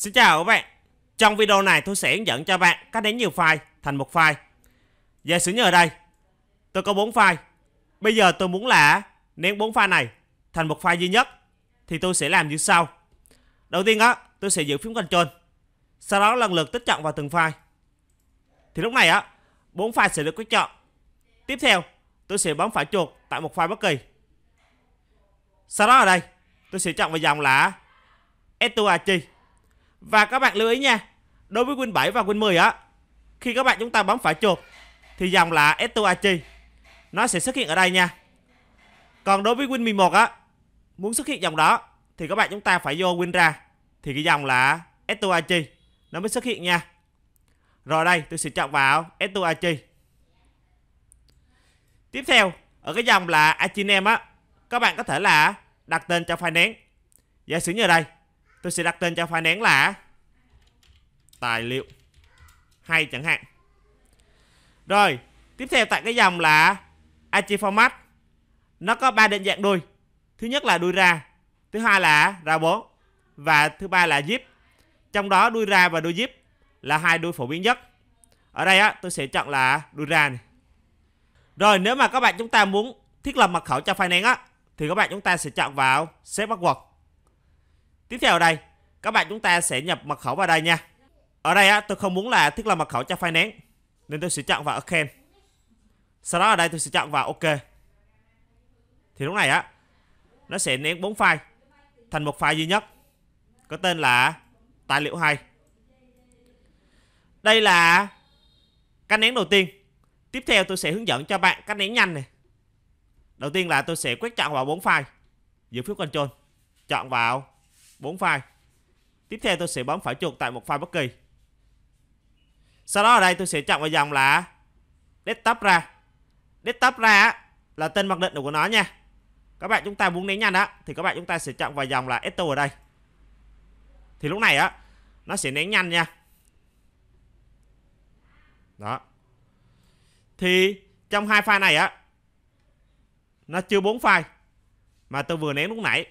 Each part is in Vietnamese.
Xin chào các bạn Trong video này tôi sẽ hướng dẫn cho bạn cách đánh nhiều file thành một file Giả sử như ở đây Tôi có 4 file Bây giờ tôi muốn là nén 4 file này thành một file duy nhất Thì tôi sẽ làm như sau Đầu tiên á tôi sẽ giữ phím Ctrl Sau đó lần lượt tích chọn vào từng file Thì lúc này á 4 file sẽ được quyết chọn Tiếp theo tôi sẽ bấm phải chuột tại một file bất kỳ Sau đó ở đây tôi sẽ chọn vào dòng là Etuachi và các bạn lưu ý nha, đối với Win 7 và Win 10 á, khi các bạn chúng ta bấm phải chuột thì dòng là S2AG nó sẽ xuất hiện ở đây nha. Còn đối với Win 11 á, muốn xuất hiện dòng đó thì các bạn chúng ta phải vô Win ra thì cái dòng là S2AG nó mới xuất hiện nha. Rồi đây, tôi sẽ chọn vào S2AG. Tiếp theo, ở cái dòng là Achinem á, các bạn có thể là đặt tên cho file nén. Giả sử như đây, Tôi sẽ đặt tên cho file nén là Tài liệu Hay chẳng hạn Rồi Tiếp theo tại cái dòng là Archive format Nó có ba định dạng đuôi Thứ nhất là đuôi ra Thứ hai là ra bố Và thứ ba là zip Trong đó đuôi ra và đuôi zip Là hai đuôi phổ biến nhất Ở đây á, tôi sẽ chọn là đuôi ra này. Rồi nếu mà các bạn chúng ta muốn thiết lập mật khẩu cho file nén á Thì các bạn chúng ta sẽ chọn vào Save Password Tiếp theo ở đây, các bạn chúng ta sẽ nhập mật khẩu vào đây nha. Ở đây á, tôi không muốn là thiết lập mật khẩu cho finance nên tôi sẽ chọn vào account. Sau đó ở đây tôi sẽ chọn vào ok. Thì lúc này á, nó sẽ nén 4 file thành một file duy nhất có tên là tài liệu 2. Đây là cách nén đầu tiên. Tiếp theo tôi sẽ hướng dẫn cho bạn cách nén nhanh này. Đầu tiên là tôi sẽ quét chọn vào 4 file, giữ phiếu control, chọn vào 4 file. Tiếp theo tôi sẽ bấm phải chuột tại một file bất kỳ. Sau đó ở đây tôi sẽ chọn vào dòng là desktop ra. Desktop ra là tên mặc định của nó nha. Các bạn chúng ta muốn nén nhanh đó thì các bạn chúng ta sẽ chọn vào dòng là Esto ở đây. Thì lúc này á nó sẽ nén nhanh nha. Đó. Thì trong hai file này á nó chưa bốn file mà tôi vừa nén lúc nãy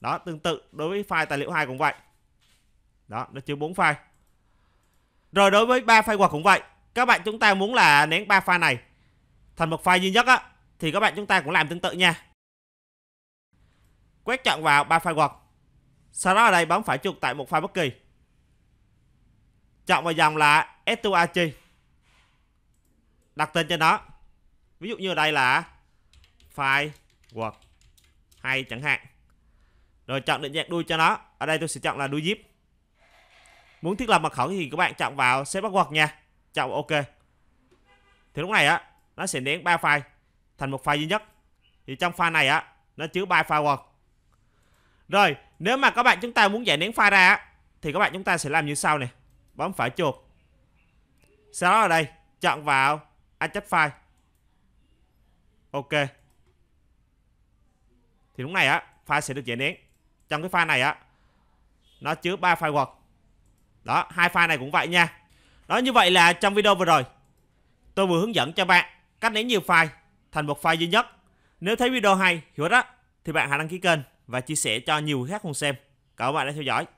đó tương tự đối với file tài liệu hai cũng vậy đó nó chứa bốn file rồi đối với ba file quạt cũng vậy các bạn chúng ta muốn là nén ba file này thành một file duy nhất á thì các bạn chúng ta cũng làm tương tự nha quét chọn vào ba file quạt sau đó ở đây bấm phải chuột tại một file bất kỳ chọn vào dòng là S2AG đặt tên cho nó ví dụ như ở đây là file word hay chẳng hạn rồi chọn định dạng đuôi cho nó. Ở đây tôi sẽ chọn là đuôi zip. Muốn thiết lập mật khẩu thì các bạn chọn vào set password nha. Chọn ok. Thì lúc này á nó sẽ nén ba file thành một file duy nhất. Thì trong file này á nó chứa ba file word. Rồi, nếu mà các bạn chúng ta muốn giải nén file ra á thì các bạn chúng ta sẽ làm như sau này. Bấm phải chuột. Sau đó ở đây chọn vào adjust file. Ok. Thì lúc này á file sẽ được giải nén trong cái file này á nó chứa ba file Word đó hai file này cũng vậy nha đó như vậy là trong video vừa rồi tôi vừa hướng dẫn cho bạn cách lấy nhiều file thành một file duy nhất nếu thấy video hay hữu ích thì bạn hãy đăng ký kênh và chia sẻ cho nhiều người khác cùng xem cảm ơn bạn đã theo dõi